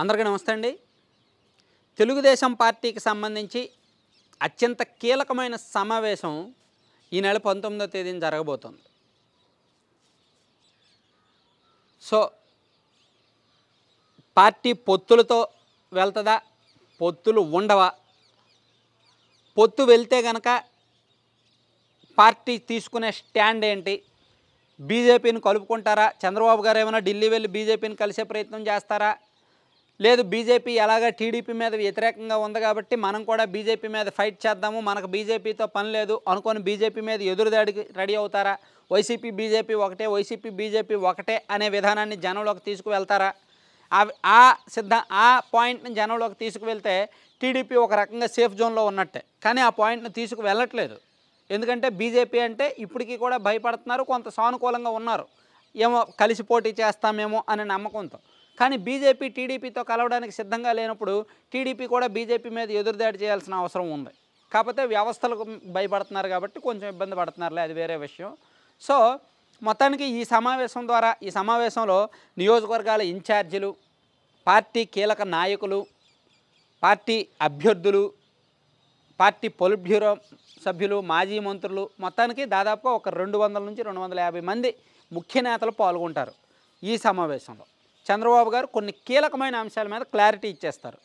అందరికీ నమస్తే అండి తెలుగుదేశం పార్టీకి సంబంధించి అత్యంత కీలకమైన సమావేశం ఈ నెల పంతొమ్మిదో తేదీన జరగబోతోంది సో పార్టీ పొత్తులతో వెళ్తుందా పొత్తులు ఉండవా పొత్తు వెళ్తే గనక పార్టీ తీసుకునే స్టాండ్ ఏంటి బీజేపీని కలుపుకుంటారా చంద్రబాబు గారు ఏమైనా ఢిల్లీ వెళ్ళి బీజేపీని కలిసే ప్రయత్నం చేస్తారా లేదు బీజేపీ ఎలాగ టీడీపీ మీద వ్యతిరేకంగా ఉంది కాబట్టి మనం కూడా బీజేపీ మీద ఫైట్ చేద్దాము మనకు బీజేపీతో పని లేదు అనుకొని బీజేపీ మీద ఎదురుదాడికి రెడీ అవుతారా వైసీపీ బీజేపీ ఒకటే వైసీపీ బీజేపీ ఒకటే అనే విధానాన్ని జనంలోకి తీసుకువెళ్తారా ఆ సిద్ధ ఆ పాయింట్ని జనంలోకి తీసుకువెళ్తే టీడీపీ ఒక రకంగా సేఫ్ జోన్లో ఉన్నట్టే కానీ ఆ పాయింట్ని తీసుకువెళ్ళట్లేదు ఎందుకంటే బీజేపీ అంటే ఇప్పటికీ కూడా భయపడుతున్నారు కొంత సానుకూలంగా ఉన్నారు ఏమో కలిసి పోటీ చేస్తామేమో అనే నమ్మకంతో కానీ బీజేపీ టీడీపీతో కలవడానికి సిద్ధంగా లేనప్పుడు టీడీపీ కూడా బీజేపీ మీద ఎదురుదాడి చేయాల్సిన అవసరం ఉంది కాకపోతే వ్యవస్థలకు భయపడుతున్నారు కాబట్టి కొంచెం ఇబ్బంది పడుతున్నారులే అది వేరే విషయం సో మొత్తానికి ఈ సమావేశం ద్వారా ఈ సమావేశంలో నియోజకవర్గాల ఇన్ఛార్జీలు పార్టీ కీలక నాయకులు పార్టీ అభ్యర్థులు పార్టీ పొలిట్ బ్యూరో సభ్యులు మాజీ మంత్రులు మొత్తానికి దాదాపుగా ఒక రెండు వందల నుంచి రెండు వందల యాభై మంది ముఖ్య నేతలు పాల్గొంటారు ఈ సమావేశంలో చంద్రబాబు గారు కొన్ని కీలకమైన అంశాల మీద క్లారిటీ ఇచ్చేస్తారు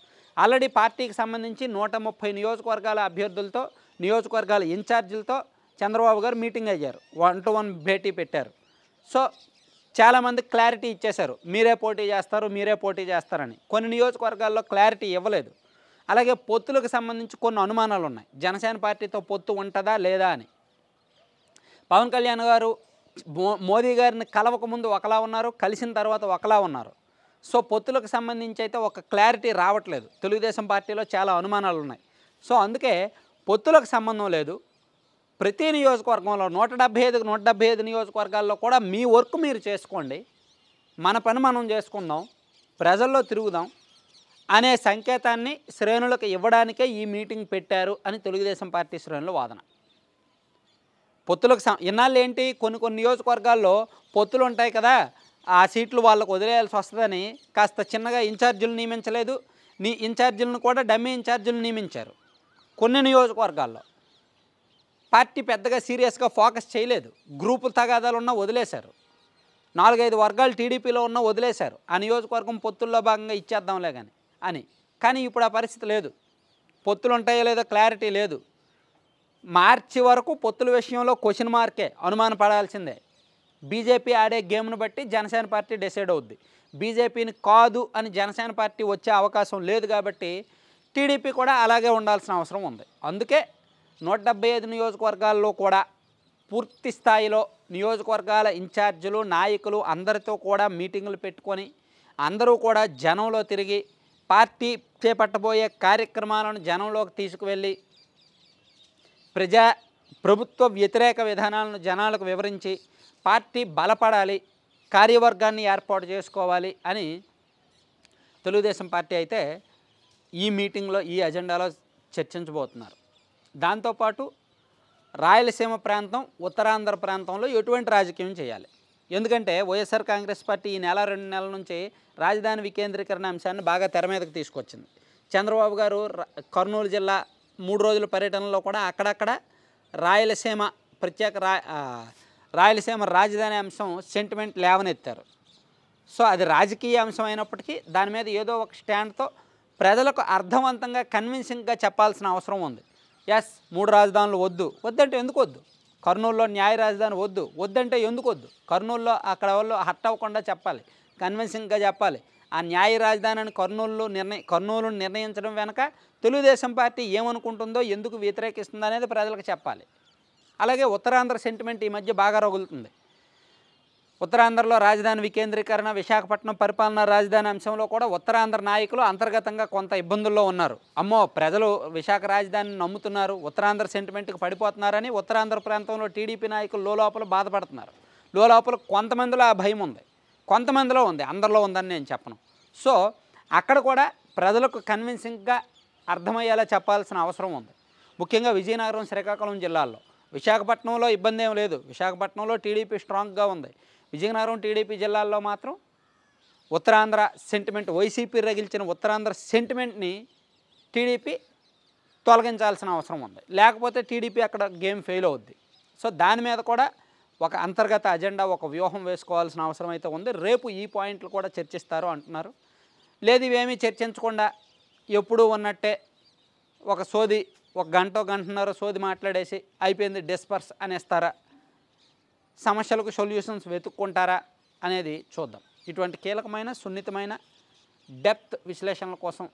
ఆల్రెడీ పార్టీకి సంబంధించి నూట ముప్పై నియోజకవర్గాల అభ్యర్థులతో నియోజకవర్గాల ఇన్ఛార్జీలతో చంద్రబాబు గారు మీటింగ్ అయ్యారు వన్ టు వన్ భేటీ పెట్టారు సో చాలామంది క్లారిటీ ఇచ్చేశారు మీరే పోటీ చేస్తారు మీరే పోటీ చేస్తారని కొన్ని నియోజకవర్గాల్లో క్లారిటీ ఇవ్వలేదు అలాగే పొత్తులకు సంబంధించి కొన్ని అనుమానాలు ఉన్నాయి జనసేన పార్టీతో పొత్తు ఉంటుందా లేదా అని పవన్ కళ్యాణ్ గారు మోదీ గారిని కలవక ముందు ఒకలా ఉన్నారు కలిసిన తర్వాత ఒకలా ఉన్నారు సో పొత్తులకు సంబంధించి అయితే ఒక క్లారిటీ రావట్లేదు తెలుగుదేశం పార్టీలో చాలా అనుమానాలు ఉన్నాయి సో అందుకే పొత్తులకు సంబంధం లేదు ప్రతి నియోజకవర్గంలో నూట డెబ్బై ఐదు నూట డెబ్బై ఐదు నియోజకవర్గాల్లో కూడా మీ వర్క్ మీరు చేసుకోండి మన పని మనం చేసుకుందాం ప్రజల్లో తిరుగుదాం అనే సంకేతాన్ని శ్రేణులకు ఇవ్వడానికే ఈ మీటింగ్ పెట్టారు అని తెలుగుదేశం పార్టీ శ్రేణుల వాదన పొత్తులకు ఇన్నాళ్ళు ఏంటి కొన్ని కొన్ని నియోజకవర్గాల్లో పొత్తులు ఉంటాయి కదా ఆ సీట్లు వాళ్ళకు వదిలేయాల్సి వస్తుందని కాస్త చిన్నగా ఇన్ఛార్జీలు నియమించలేదు నీ ఇన్ఛార్జీలను కూడా డమ్మీ ఇన్ఛార్జీలు నియమించారు కొన్ని నియోజకవర్గాల్లో పార్టీ పెద్దగా సీరియస్గా ఫోకస్ చేయలేదు గ్రూపు తగాదాలు ఉన్నా వదిలేశారు నాలుగైదు వర్గాలు టీడీపీలో ఉన్న వదిలేశారు ఆ నియోజకవర్గం పొత్తుల్లో భాగంగా ఇచ్చేద్దాంలే కానీ అని కానీ ఇప్పుడు ఆ పరిస్థితి లేదు పొత్తులు ఉంటాయో లేదో క్లారిటీ లేదు మార్చి వరకు పొత్తుల విషయంలో క్వశ్చన్ మార్కే అనుమాన పడాల్సిందే బీజేపీ ఆడే గేమ్ను బట్టి జనసేన పార్టీ డిసైడ్ అవుద్ది బీజేపీని కాదు అని జనసేన పార్టీ వచ్చే అవకాశం లేదు కాబట్టి టీడీపీ కూడా అలాగే ఉండాల్సిన అవసరం ఉంది అందుకే నూట డెబ్బై ఐదు నియోజకవర్గాల్లో కూడా పూర్తి స్థాయిలో నియోజకవర్గాల ఇన్ఛార్జీలు నాయకులు అందరితో కూడా మీటింగులు పెట్టుకొని అందరూ కూడా జనంలో తిరిగి పార్టీ చేపట్టబోయే కార్యక్రమాలను జనంలోకి తీసుకువెళ్ళి ప్రజా ప్రభుత్వ వ్యతిరేక విధానాలను జనాలకు వివరించి పార్టీ బలపడాలి కార్యవర్గాన్ని ఏర్పాటు చేసుకోవాలి అని తెలుగుదేశం పార్టీ అయితే ఈ మీటింగ్లో ఈ అజెండాలో చర్చించబోతున్నారు దాంతోపాటు రాయలసీమ ప్రాంతం ఉత్తరాంధ్ర ప్రాంతంలో ఎటువంటి రాజకీయం చేయాలి ఎందుకంటే వైఎస్ఆర్ కాంగ్రెస్ పార్టీ ఈ నెల రెండు నెలల నుంచి రాజధాని వికేంద్రీకరణ అంశాన్ని బాగా తెర మీదకు తీసుకొచ్చింది చంద్రబాబు గారు కర్నూలు జిల్లా మూడు రోజుల పర్యటనలో కూడా అక్కడక్కడ రాయలసీమ ప్రత్యేక రాయలసీమ రాజధాని అంశం సెంటిమెంట్ లేవనెత్తారు సో అది రాజకీయ అంశం అయినప్పటికీ దాని మీద ఏదో ఒక స్టాండ్తో ప్రజలకు అర్థవంతంగా కన్విన్సింగ్గా చెప్పాల్సిన అవసరం ఉంది ఎస్ మూడు రాజధానులు వద్దు వద్దంటే ఎందుకు వద్దు కర్నూలులో న్యాయ రాజధాని వద్దు వద్దంటే ఎందుకు వద్దు కర్నూలులో అక్కడ వాళ్ళు హట్ అవ్వకుండా చెప్పాలి కన్విన్సింగ్గా చెప్పాలి ఆ న్యాయ రాజధానిని కర్నూలులో నిర్ణయ కర్నూలును నిర్ణయించడం వెనక తెలుగుదేశం పార్టీ ఏమనుకుంటుందో ఎందుకు వ్యతిరేకిస్తుందో అనేది ప్రజలకు చెప్పాలి అలాగే ఉత్తరాంధ్ర సెంటిమెంట్ ఈ మధ్య బాగా రగులుతుంది ఉత్తరాంధ్రలో రాజధాని వికేంద్రీకరణ విశాఖపట్నం పరిపాలన రాజధాని అంశంలో కూడా ఉత్తరాంధ్ర నాయకులు అంతర్గతంగా కొంత ఇబ్బందుల్లో ఉన్నారు అమ్మో ప్రజలు విశాఖ రాజధానిని నమ్ముతున్నారు ఉత్తరాంధ్ర సెంటిమెంట్కి పడిపోతున్నారని ఉత్తరాంధ్ర ప్రాంతంలో టీడీపీ నాయకులు లోపల బాధపడుతున్నారు లోపల కొంతమందిలో ఆ భయం ఉంది కొంతమందిలో ఉంది అందరిలో ఉందని నేను చెప్పను సో అక్కడ కూడా ప్రజలకు కన్విన్సింగ్గా అర్థమయ్యేలా చెప్పాల్సిన అవసరం ఉంది ముఖ్యంగా విజయనగరం శ్రీకాకుళం జిల్లాల్లో విశాఖపట్నంలో ఇబ్బంది ఏం లేదు విశాఖపట్నంలో టీడీపీ స్ట్రాంగ్గా ఉంది విజయనగరం టీడీపీ జిల్లాల్లో మాత్రం ఉత్తరాంధ్ర సెంటిమెంట్ వైసీపీ రగిల్చిన ఉత్తరాంధ్ర సెంటిమెంట్ని టీడీపీ తొలగించాల్సిన అవసరం ఉంది లేకపోతే టీడీపీ అక్కడ గేమ్ ఫెయిల్ అవుద్ది సో దాని మీద కూడా ఒక అంతర్గత అజెండా ఒక వ్యూహం వేసుకోవాల్సిన అవసరం అయితే ఉంది రేపు ఈ పాయింట్లు కూడా చర్చిస్తారు అంటున్నారు లేదు ఇవేమీ చర్చించకుండా ఎప్పుడూ ఉన్నట్టే ఒక సోది ఒక గంట గంటన్నర సోది మాట్లాడేసి అయిపోయింది డిస్పర్స్ అనేస్తారా సమస్యలకు సొల్యూషన్స్ వెతుక్కుంటారా అనేది చూద్దాం ఇటువంటి కీలకమైన సున్నితమైన డెప్త్ విశ్లేషణల కోసం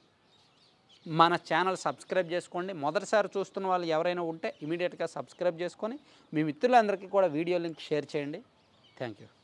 మన ఛానల్ సబ్స్క్రైబ్ చేసుకోండి మొదటిసారి చూస్తున్న వాళ్ళు ఎవరైనా ఉంటే ఇమీడియట్గా సబ్స్క్రైబ్ చేసుకొని మీ మిత్రులందరికీ కూడా వీడియో లింక్ షేర్ చేయండి థ్యాంక్ యూ